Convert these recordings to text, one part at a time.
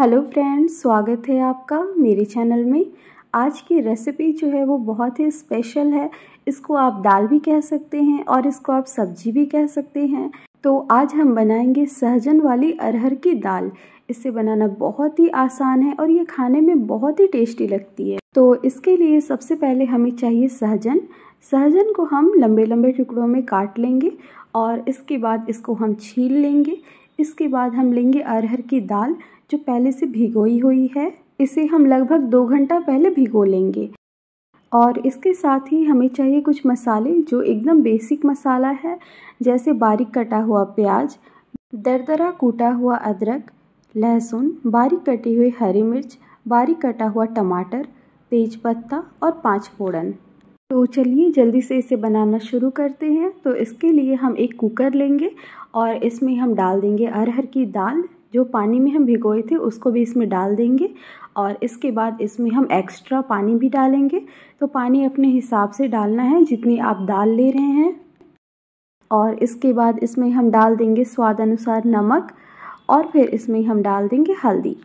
hello friends स्वागत है आपका मेरे चैनल में आज की रेसिपी जो है वो बहुत ही स्पेशल है इसको आप दाल भी कह सकते हैं और इसको आप सब्जी भी कह सकते हैं तो आज हम बनाएंगे सहजन वाली अरहर की दाल इसे बनाना बहुत ही आसान है और ये खाने में बहुत ही टेस्टी लगती है तो इसके लिए सबसे पहले हमें चाहिए सहजन सहजन को हम लंबे लंबे टुकड़ों में काट लेंगे और इसके बाद इसको हम छील लेंगे इसके बाद हम लेंगे अरहर की दाल जो पहले से भिगोई हुई है इसे हम लगभग दो घंटा पहले भिगो लेंगे और इसके साथ ही हमें चाहिए कुछ मसाले जो एकदम बेसिक मसाला है जैसे बारीक कटा हुआ प्याज दरदरा कूटा हुआ अदरक लहसुन बारीक कटी हुई हरी मिर्च बारीक कटा हुआ टमाटर तेज पत्ता और पाँच फोड़न तो चलिए जल्दी से इसे बनाना शुरू करते हैं तो इसके लिए हम एक कुकर लेंगे और इसमें हम डाल देंगे अरहर की दाल जो पानी में हम भिगोए थे उसको भी इसमें डाल देंगे और इसके बाद इसमें हम एक्स्ट्रा पानी भी डालेंगे तो पानी अपने हिसाब से डालना है जितनी आप दाल ले रहे हैं और इसके बाद इसमें हम डाल देंगे स्वाद अनुसार नमक और फिर इसमें हम डाल देंगे हल्दी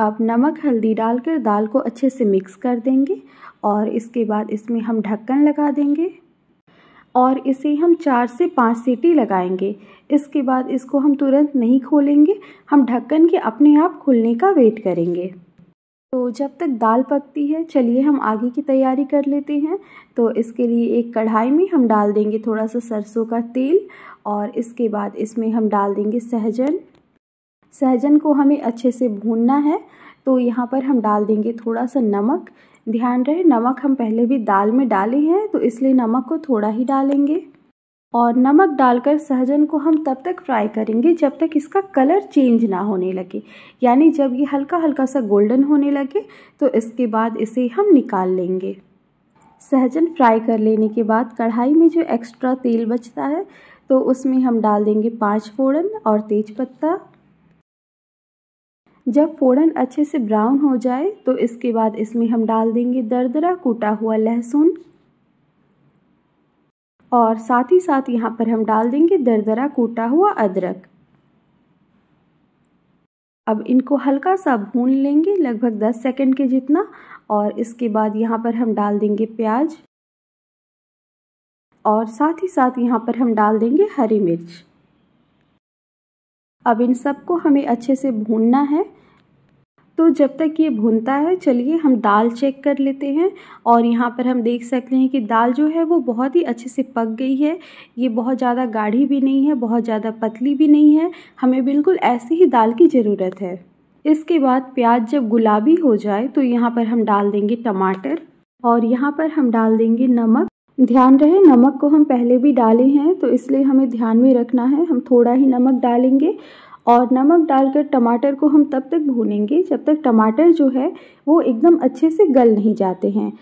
आप नमक हल्दी डालकर दाल को अच्छे से मिक्स कर देंगे और इसके बाद इसमें हम ढक्कन लगा देंगे और इसे हम चार से पाँच सीटी लगाएंगे इसके बाद इसको हम तुरंत नहीं खोलेंगे हम ढक्कन के अपने आप खुलने का वेट करेंगे तो जब तक दाल पकती है चलिए हम आगे की तैयारी कर लेते हैं तो इसके लिए एक कढ़ाई में हम डाल देंगे थोड़ा सा सरसों का तेल और इसके बाद इसमें हम डाल देंगे सहजन सहजन को हमें अच्छे से भूनना है तो यहाँ पर हम डाल देंगे थोड़ा सा नमक ध्यान रहे नमक हम पहले भी दाल में डाले हैं तो इसलिए नमक को थोड़ा ही डालेंगे और नमक डालकर सहजन को हम तब तक फ्राई करेंगे जब तक इसका कलर चेंज ना होने लगे यानी जब ये हल्का हल्का सा गोल्डन होने लगे तो इसके बाद इसे हम निकाल लेंगे सहजन फ्राई कर लेने के बाद कढ़ाई में जो एक्स्ट्रा तेल बचता है तो उसमें हम डाल देंगे पाँच फोड़न और तेज पत्ता जब फ़ोरन अच्छे से ब्राउन हो जाए तो इसके बाद इसमें हम डाल देंगे दरदरा कूटा हुआ लहसुन और साथ ही साथ यहाँ पर हम डाल देंगे दरदरा कूटा हुआ अदरक अब इनको हल्का सा भून लेंगे लगभग 10 सेकंड के जितना और इसके बाद यहाँ पर हम डाल देंगे प्याज और साथ ही साथ यहाँ पर हम डाल देंगे हरी मिर्च अब इन सबको हमें अच्छे से भूनना है तो जब तक ये भूनता है चलिए हम दाल चेक कर लेते हैं और यहाँ पर हम देख सकते हैं कि दाल जो है वो बहुत ही अच्छे से पक गई है ये बहुत ज़्यादा गाढ़ी भी नहीं है बहुत ज़्यादा पतली भी नहीं है हमें बिल्कुल ऐसी ही दाल की ज़रूरत है इसके बाद प्याज जब गुलाबी हो जाए तो यहाँ पर हम डाल देंगे टमाटर और यहाँ पर हम डाल देंगे नमक ध्यान रहे नमक को हम पहले भी डाले हैं तो इसलिए हमें ध्यान में रखना है हम थोड़ा ही नमक डालेंगे और नमक डालकर टमाटर को हम तब तक भूनेंगे जब तक टमाटर जो है वो एकदम अच्छे से गल नहीं जाते हैं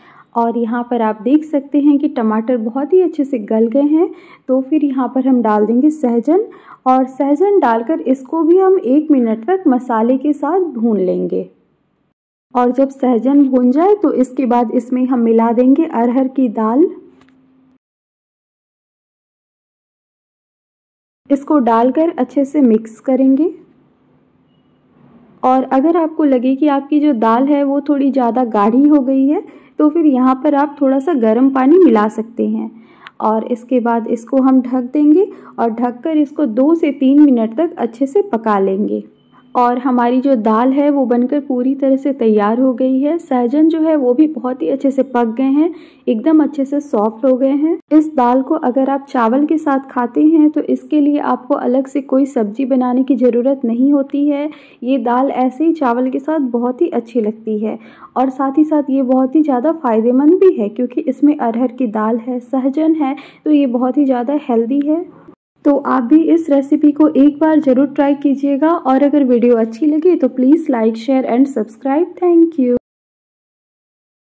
और यहाँ पर आप देख सकते हैं कि टमाटर बहुत ही अच्छे से गल गए हैं तो फिर यहाँ पर हम डाल देंगे सहजन और सहजन डालकर इसको भी हम एक मिनट तक मसाले के साथ भून लेंगे और जब सहजन भून जाए तो इसके बाद इसमें हम मिला देंगे अरहर की दाल इसको डालकर अच्छे से मिक्स करेंगे और अगर आपको लगे कि आपकी जो दाल है वो थोड़ी ज़्यादा गाढ़ी हो गई है तो फिर यहाँ पर आप थोड़ा सा गर्म पानी मिला सकते हैं और इसके बाद इसको हम ढक देंगे और ढककर इसको दो से तीन मिनट तक अच्छे से पका लेंगे और हमारी जो दाल है वो बनकर पूरी तरह से तैयार हो गई है सहजन जो है वो भी बहुत ही अच्छे से पक गए हैं एकदम अच्छे से सॉफ्ट हो गए हैं इस दाल को अगर आप चावल के साथ खाते हैं तो इसके लिए आपको अलग से कोई सब्जी बनाने की ज़रूरत नहीं होती है ये दाल ऐसे ही चावल के साथ बहुत ही अच्छी लगती है और साथ ही साथ ये बहुत ही ज़्यादा फ़ायदेमंद भी है क्योंकि इसमें अरहर की दाल है सहजन है तो ये बहुत ही ज़्यादा हेल्दी है तो आप भी इस रेसिपी को एक बार ज़रूर ट्राई कीजिएगा और अगर वीडियो अच्छी लगी तो please like share and subscribe thank you